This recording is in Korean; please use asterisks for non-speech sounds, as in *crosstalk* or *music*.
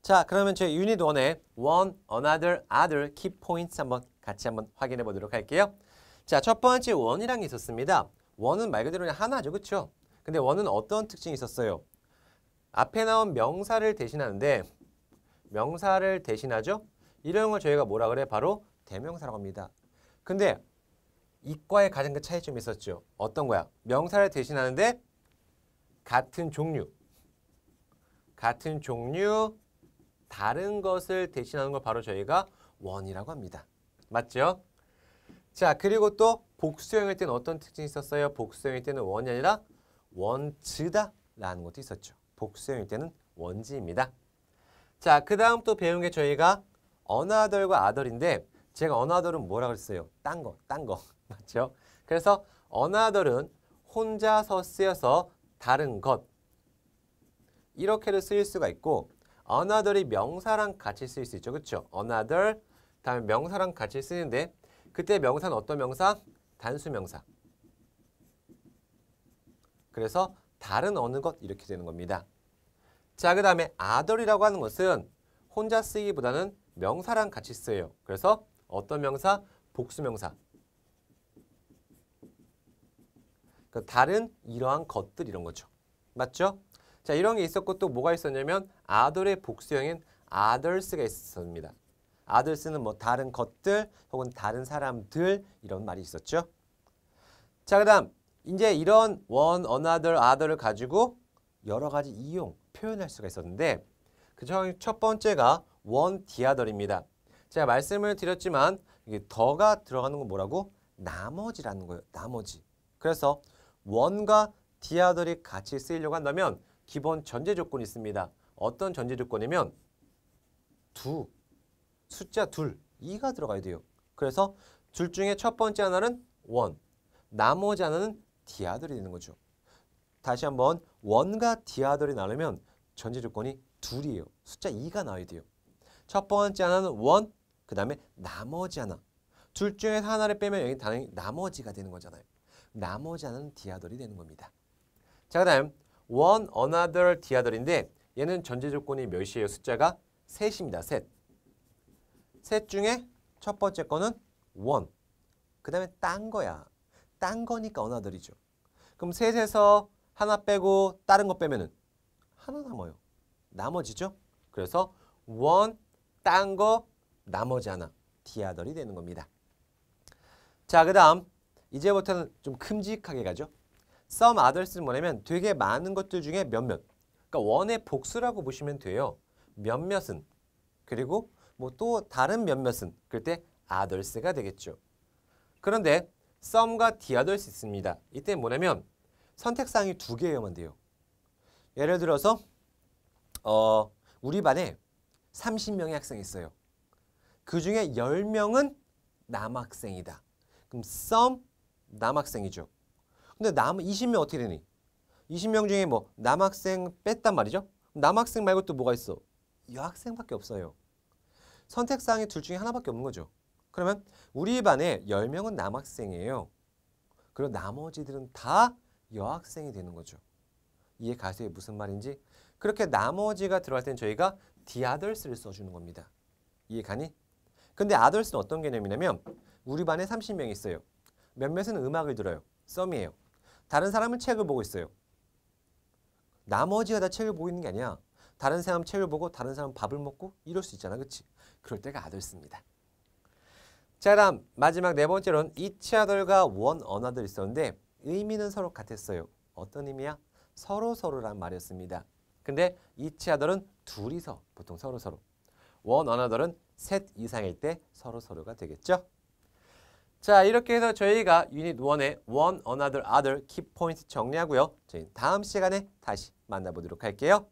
자, 그러면 제희 유닛 1의 one, another, other, key points 한번 같이 한번 확인해 보도록 할게요. 자, 첫 번째 원이란 게 있었습니다. 원은 말 그대로 하나죠, 그렇죠? 근데 원은 어떤 특징이 있었어요? 앞에 나온 명사를 대신하는데 명사를 대신하죠? 이런 걸 저희가 뭐라 그래? 바로 대명사라고 합니다. 근데 이과의 가장 큰 차이점이 있었죠. 어떤 거야? 명사를 대신하는데 같은 종류, 같은 종류, 다른 것을 대신하는 걸 바로 저희가 원이라고 합니다. 맞죠? 자, 그리고 또 복수형일 때는 어떤 특징이 있었어요? 복수형일 때는 원이 아니라 원즈다라는 것도 있었죠. 복수형일 때는 원지입니다. 자, 그 다음 또 배운 게 저희가 어나덜과 아덜인데 제가 어나덜은 뭐라 그랬어요? 딴 거, 딴 거. *laughs* 맞죠? 그래서 어나덜은 혼자서 쓰여서 다른 것 이렇게를 쓰일 수가 있고 another이 명사랑 같이 쓰일 수 있죠. 그렇죠? another 다음에 명사랑 같이 쓰는데 그때 명사는 어떤 명사? 단수 명사. 그래서 다른 어느 것 이렇게 되는 겁니다. 자, 그 다음에 other이라고 하는 것은 혼자 쓰기보다는 명사랑 같이 쓰여요. 그래서 어떤 명사? 복수명사. 그 그러니까 다른 이러한 것들 이런 거죠. 맞죠? 자 이런 게 있었고 또 뭐가 있었냐면 아들의 복수형인 others가 있었습니다. others는 뭐 다른 것들 혹은 다른 사람들 이런 말이 있었죠. 자 그다음 이제 이런 one another other를 가지고 여러 가지 이용 표현할 수가 있었는데 그중첫 번째가 one the other입니다. 제가 말씀을 드렸지만 이게 더가 들어가는 건 뭐라고? 나머지라는 거예요. 나머지. 그래서 원과 디아더이 같이 쓰이려고 한다면 기본 전제 조건이 있습니다. 어떤 전제 조건이면 두, 숫자 둘, 이가 들어가야 돼요. 그래서 둘 중에 첫 번째 하나는 원, 나머지 하나는 디아들이 되는 거죠. 다시 한번 원과 디아들이 나르면 전제 조건이 둘이에요. 숫자 2가 나와야 돼요. 첫 번째 하나는 원, 그 다음에 나머지 하나. 둘 중에 하나를 빼면 여기 당연히 나머지가 되는 거잖아요. 나머지 하나는 디아돌이 되는 겁니다. 자, 그 다음 one another the other인데 얘는 전제 조건이 몇이에요? 숫자가 셋입니다. 셋. 셋 중에 첫 번째 거는 one. 그 다음에 딴 거야. 딴 거니까 another이죠. 그럼 셋에서 하나 빼고 다른 거 빼면은 하나 남아요. 나머지죠. 그래서 one, 딴 거, 나머지 하나. the other이 되는 겁니다. 자, 그 다음 이제부터는 좀 큼직하게 가죠. some others는 뭐냐면 되게 많은 것들 중에 몇몇. 그러니까 원의 복수라고 보시면 돼요. 몇몇은. 그리고 뭐 또 다른 몇몇은. 그럴 때 others가 되겠죠. 그런데 some과 the others 있습니다. 이때 뭐냐면 선택사항이 두 개여야만 돼요. 예를 들어서 어, 우리 반에 30명의 학생이 있어요. 그 중에 10명은 남학생이다. 그럼 some 남학생이죠. 근데 남 20명 어떻게 되니? 20명 중에 뭐 남학생 뺐단 말이죠. 남학생 말고 또 뭐가 있어? 여학생밖에 없어요. 선택사항이 둘 중에 하나밖에 없는 거죠. 그러면 우리 반에 10명은 남학생이에요. 그리고 나머지들은 다 여학생이 되는 거죠. 이해 가세요? 무슨 말인지? 그렇게 나머지가 들어갈 땐 저희가 the others를 써주는 겁니다. 이해 가니? 근데 others는 어떤 개념이냐면 우리 반에 30명이 있어요. 몇몇은 음악을 들어요. 썸이에요. 다른 사람은 책을 보고 있어요. 나머지가 다 책을 보고 있는 게 아니야. 다른 사람 책을 보고 다른 사람 밥을 먹고 이럴 수 있잖아. 그치? 그럴 때가 아들스입니다. 자 다음 마지막 네 번째로는 이치아들과 원 언어들 있었는데 의미는 서로 같았어요. 어떤 의미야? 서로서로란 말이었습니다. 근데 이치아들은 둘이서 보통 서로서로 원 언어들은 셋 이상일 때 서로서로가 되겠죠. 자 이렇게 해서 저희가 유닛 1의 one another other 키포인트 정리하고요. 저희 다음 시간에 다시 만나보도록 할게요.